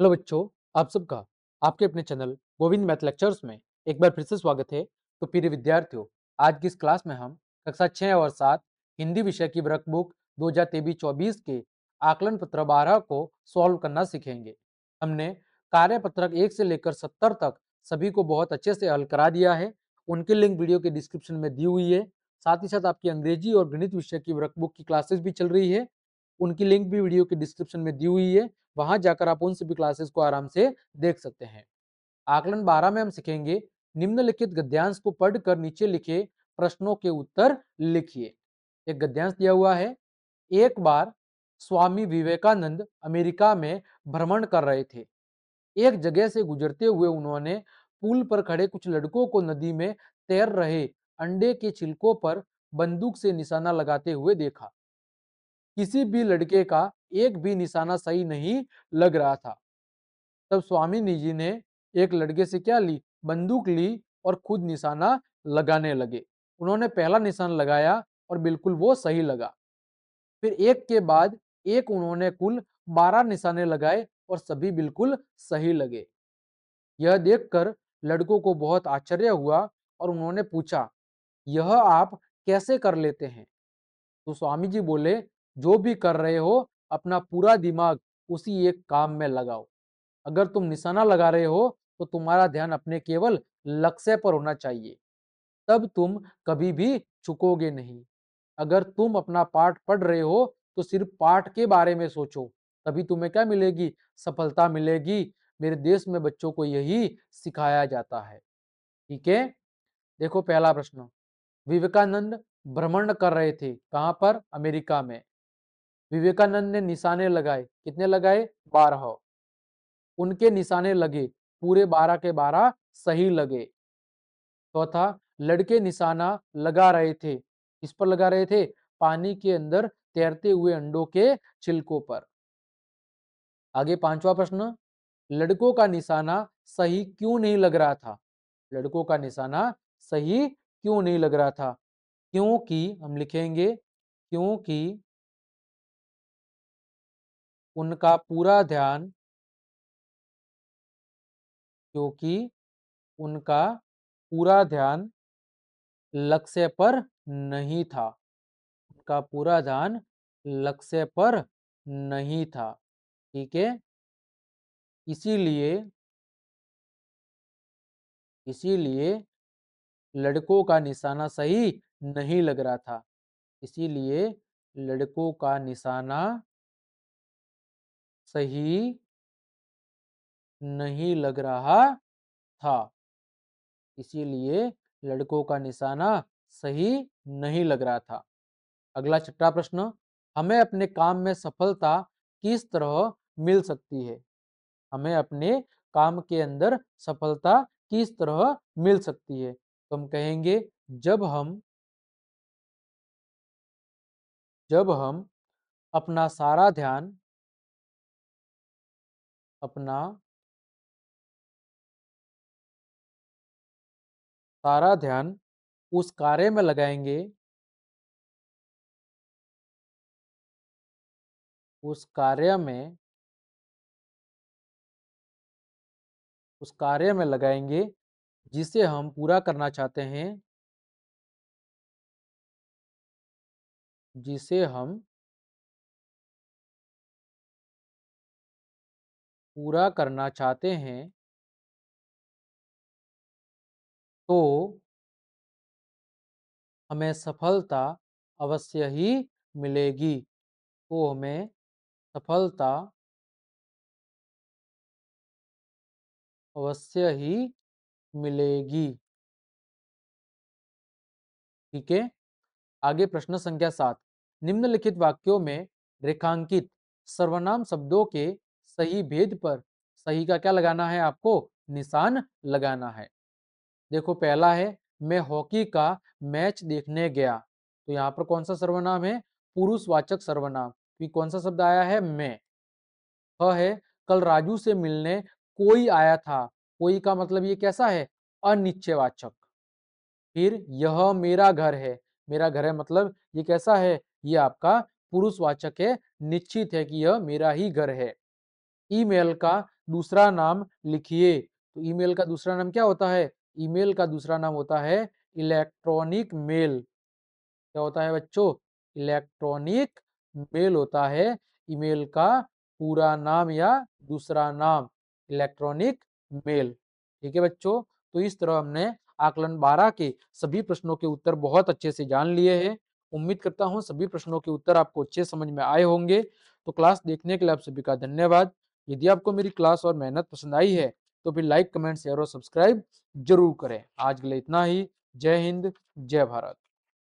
hello बच्चों आप सबका आपके अपने चैनल गोविंद मैथ लेक्चर्स में एक बार फिर से स्वागत है तो प्रिय विद्यार्थियों आज की इस क्लास में हम कक्षा छः और सात हिंदी विषय की वर्क बुक दो हजार तेईस चौबीस के आकलन पत्र बारह को सॉल्व करना सीखेंगे हमने कार्य पत्रक एक से लेकर सत्तर तक सभी को बहुत अच्छे से हल करा दिया है उनकी लिंक वीडियो के डिस्क्रिप्शन में दी हुई है साथ ही साथ आपकी अंग्रेजी और गणित विषय की वर्कबुक की क्लासेस भी चल रही है उनकी लिंक भी वीडियो के डिस्क्रिप्शन में दी हुई है वहां जाकर आप उन सभी क्लासेस को आराम से देख सकते हैं आकलन बारह में हम सीखेंगे निम्नलिखित गद्यांश को पढ़कर नीचे लिखे प्रश्नों के उत्तर लिखिए एक गद्यांश दिया हुआ है एक बार स्वामी विवेकानंद अमेरिका में भ्रमण कर रहे थे एक जगह से गुजरते हुए उन्होंने पुल पर खड़े कुछ लड़कों को नदी में तैर रहे अंडे के छिलकों पर बंदूक से निशाना लगाते हुए देखा किसी भी लड़के का एक भी निशाना सही नहीं लग रहा था तब स्वामी निजी ने एक लड़के से क्या ली बंदूक ली और खुद निशाना लगाने लगे उन्होंने पहला निशान लगाया और बिल्कुल वो सही लगा फिर एक के बाद एक उन्होंने कुल बारह निशाने लगाए और सभी बिल्कुल सही लगे यह देखकर लड़कों को बहुत आश्चर्य हुआ और उन्होंने पूछा यह आप कैसे कर लेते हैं तो स्वामी जी बोले जो भी कर रहे हो अपना पूरा दिमाग उसी एक काम में लगाओ अगर तुम निशाना लगा रहे हो तो तुम्हारा ध्यान अपने केवल लक्ष्य पर होना चाहिए तब तुम कभी भी चुकोगे नहीं अगर तुम अपना पाठ पढ़ रहे हो तो सिर्फ पाठ के बारे में सोचो तभी तुम्हें क्या मिलेगी सफलता मिलेगी मेरे देश में बच्चों को यही सिखाया जाता है ठीक है देखो पहला प्रश्न विवेकानंद भ्रमण कर रहे थे कहाँ पर अमेरिका में विवेकानंद ने निशाने लगाए कितने लगाए बारह उनके निशाने लगे पूरे बारह के बारह सही लगे चौथा तो लड़के निशाना लगा रहे थे किस पर लगा रहे थे पानी के अंदर तैरते हुए अंडों के छिलकों पर आगे पांचवा प्रश्न लड़कों का निशाना सही क्यों नहीं लग रहा था लड़कों का निशाना सही क्यों नहीं लग रहा था क्योंकि हम लिखेंगे क्योंकि उनका पूरा ध्यान क्योंकि उनका पूरा ध्यान लक्ष्य पर नहीं था उनका पूरा ध्यान लक्ष्य पर नहीं था ठीक है इसीलिए इसीलिए लड़कों का निशाना सही नहीं लग रहा था इसीलिए लड़कों का निशाना सही नहीं लग रहा था इसीलिए लड़कों का निशाना सही नहीं लग रहा था अगला छठा प्रश्न हमें अपने काम में सफलता किस तरह मिल सकती है हमें अपने काम के अंदर सफलता किस तरह मिल सकती है तो हम कहेंगे जब हम जब हम अपना सारा ध्यान अपना सारा ध्यान उस कार्य में लगाएंगे उस कार्य में उस कार्य में लगाएंगे जिसे हम पूरा करना चाहते हैं जिसे हम पूरा करना चाहते हैं तो हमें सफलता अवश्य ही मिलेगी तो हमें सफलता अवश्य ही मिलेगी ठीक है आगे प्रश्न संख्या सात निम्नलिखित वाक्यों में रेखांकित सर्वनाम शब्दों के सही भेद पर सही का क्या लगाना है आपको निशान लगाना है देखो पहला है मैं हॉकी का मैच देखने गया तो यहाँ पर कौन सा सर्वनाम है पुरुषवाचक सर्वनाम तो कौन सा शब्द आया है मैं ह हाँ है कल राजू से मिलने कोई आया था कोई का मतलब ये कैसा है अनिश्चयवाचक फिर यह मेरा घर है मेरा घर है मतलब ये कैसा है ये आपका पुरुषवाचक है निश्चित है कि यह मेरा ही घर है ईमेल का दूसरा नाम लिखिए तो ईमेल का दूसरा नाम क्या होता है ईमेल का दूसरा नाम होता है इलेक्ट्रॉनिक मेल क्या होता है बच्चों इलेक्ट्रॉनिक मेल होता है ईमेल का पूरा नाम या दूसरा नाम इलेक्ट्रॉनिक मेल ठीक है बच्चों तो इस तरह हमने आकलन 12 के सभी प्रश्नों के उत्तर बहुत अच्छे से जान लिए हैं उम्मीद करता हूँ सभी प्रश्नों के उत्तर आपको अच्छे समझ में आए होंगे तो क्लास देखने के लिए आप सभी का धन्यवाद यदि आपको मेरी क्लास और मेहनत पसंद आई है तो फिर लाइक कमेंट शेयर और सब्सक्राइब जरूर करें आज के लिए इतना ही जय हिंद जय भारत